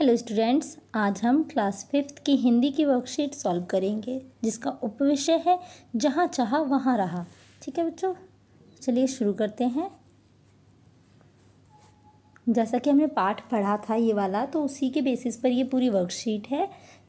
hello students आज हम class fifth की हिंदी की वर्कशीट सॉल्व करेंगे जिसका उपविषय है जहाँ चाहा वहाँ रहा ठीक है बच्चों चलिए शुरू करते हैं जैसा कि हमने पाठ पढ़ा था ये वाला तो उसी के बेसिस पर ये पूरी वर्कशीट है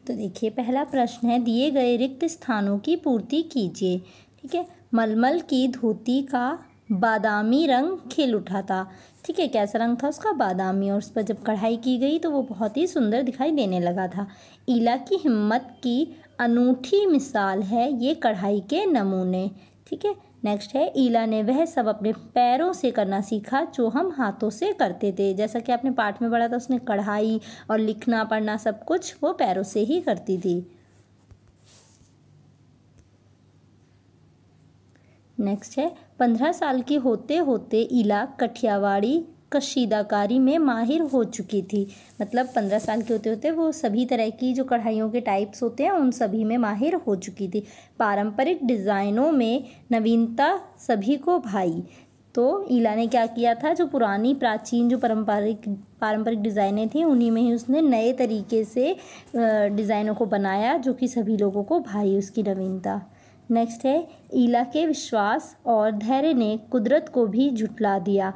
तो देखिए पहला प्रश्न है दिए गए रिक्त स्थानों की पूर्ति कीजिए ठीक है मलमल की धोती का बादामी रंग खिल उठा था ठीक है कैसा रंग था उसका बादामी और उस पर जब कढ़ाई की गई तो वो बहुत ही सुंदर दिखाई देने लगा था ईला की हिम्मत की अनूठी मिसाल है ये कढ़ाई के नमूने ठीक है नेक्स्ट है ईला ने वह सब अपने पैरों से करना सीखा जो हम हाथों से करते थे जैसा कि आपने पाठ में पढ़ा था उसने कढ़ाई और लिखना पढ़ना सब कुछ वो पैरों से ही करती थी नेक्स्ट है पंद्रह साल की होते होते इला कठियावाड़ी कशीदाकारी में माहिर हो चुकी थी मतलब पंद्रह साल के होते होते वो सभी तरह की जो कढ़ाइयों के टाइप्स होते हैं उन सभी में माहिर हो चुकी थी पारंपरिक डिज़ाइनों में नवीनता सभी को भाई तो ईला ने क्या किया था जो पुरानी प्राचीन जो पारंपरिक पारंपरिक डिज़ाइनें थी उन्हीं में ही उसने नए तरीके से डिज़ाइनों को बनाया जो कि सभी लोगों को भाई उसकी नवीनता नेक्स्ट है ईला के विश्वास और धैर्य ने कुदरत को भी झुटला दिया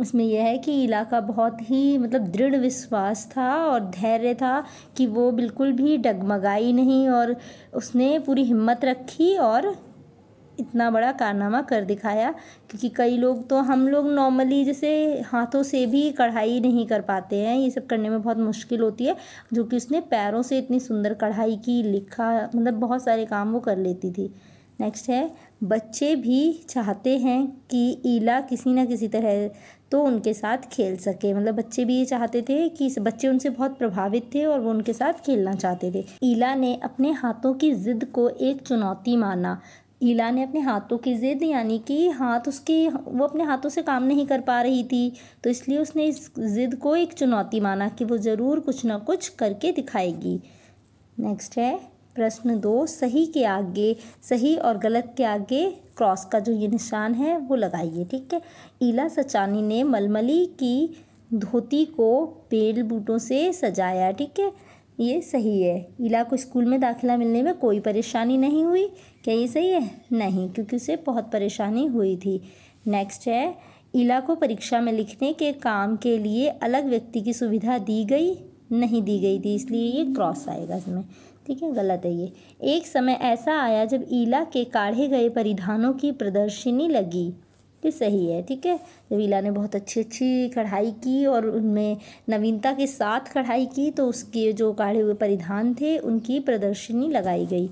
इसमें यह है कि ईला का बहुत ही मतलब दृढ़ विश्वास था और धैर्य था कि वो बिल्कुल भी डगमगाई नहीं और उसने पूरी हिम्मत रखी और इतना बड़ा कारनामा कर दिखाया क्योंकि कई लोग तो हम लोग नॉर्मली जैसे हाथों से भी कढ़ाई नहीं कर पाते हैं ये सब करने में बहुत मुश्किल होती है जो कि उसने पैरों से इतनी सुंदर कढ़ाई की लिखा मतलब बहुत सारे काम वो कर लेती थी नेक्स्ट है बच्चे भी चाहते हैं कि ईला किसी ना किसी तरह तो उनके साथ खेल सके मतलब बच्चे भी ये चाहते थे कि बच्चे उनसे बहुत प्रभावित थे और वो उनके साथ खेलना चाहते थे ईला ने अपने हाथों की ज़िद को एक चुनौती माना ईला ने अपने हाथों की ज़िद यानी कि हाथ उसके वो अपने हाथों से काम नहीं कर पा रही थी तो इसलिए उसने इस ज़िद को एक चुनौती माना कि वो ज़रूर कुछ ना कुछ करके दिखाएगी नेक्स्ट है प्रश्न दो सही के आगे सही और गलत के आगे क्रॉस का जो ये निशान है वो लगाइए ठीक है ईला सचानी ने मलमली की धोती को पेड़ बूटों से सजाया ठीक है ये सही है इला को स्कूल में दाखिला मिलने में कोई परेशानी नहीं हुई क्या ये सही है नहीं क्योंकि उसे बहुत परेशानी हुई थी नेक्स्ट है इला को परीक्षा में लिखने के काम के लिए अलग व्यक्ति की सुविधा दी गई नहीं दी गई थी इसलिए ये क्रॉस आएगा इसमें ठीक है गलत है ये एक समय ऐसा आया जब ईला के काढ़े गए परिधानों की प्रदर्शनी लगी ये सही है ठीक है जब ईला ने बहुत अच्छी अच्छी कढ़ाई की और उनमें नवीनता के साथ कढ़ाई की तो उसके जो काढ़े हुए परिधान थे उनकी प्रदर्शनी लगाई गई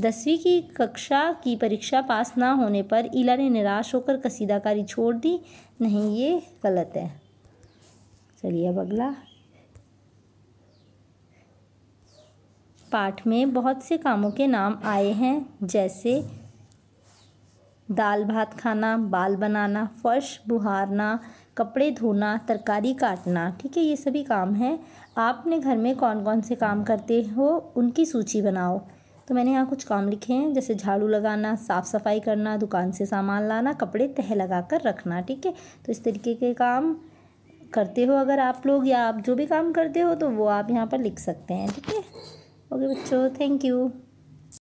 दसवीं की कक्षा की परीक्षा पास ना होने पर ईला ने निराश होकर कसीदाकारी छोड़ दी नहीं ये गलत है चलिए अब अगला पाठ में बहुत से कामों के नाम आए हैं जैसे दाल भात खाना बाल बनाना फर्श बुहारना कपड़े धोना तरकारी काटना ठीक है ये सभी काम हैं आप अपने घर में कौन कौन से काम करते हो उनकी सूची बनाओ तो मैंने यहाँ कुछ काम लिखे हैं जैसे झाड़ू लगाना साफ़ सफाई करना दुकान से सामान लाना कपड़े तह लगा कर रखना ठीक है तो इस तरीके के काम करते हो अगर आप लोग या आप जो भी काम करते हो तो वो आप यहाँ पर लिख सकते हैं ठीक है ओके बच्चों थैंक यू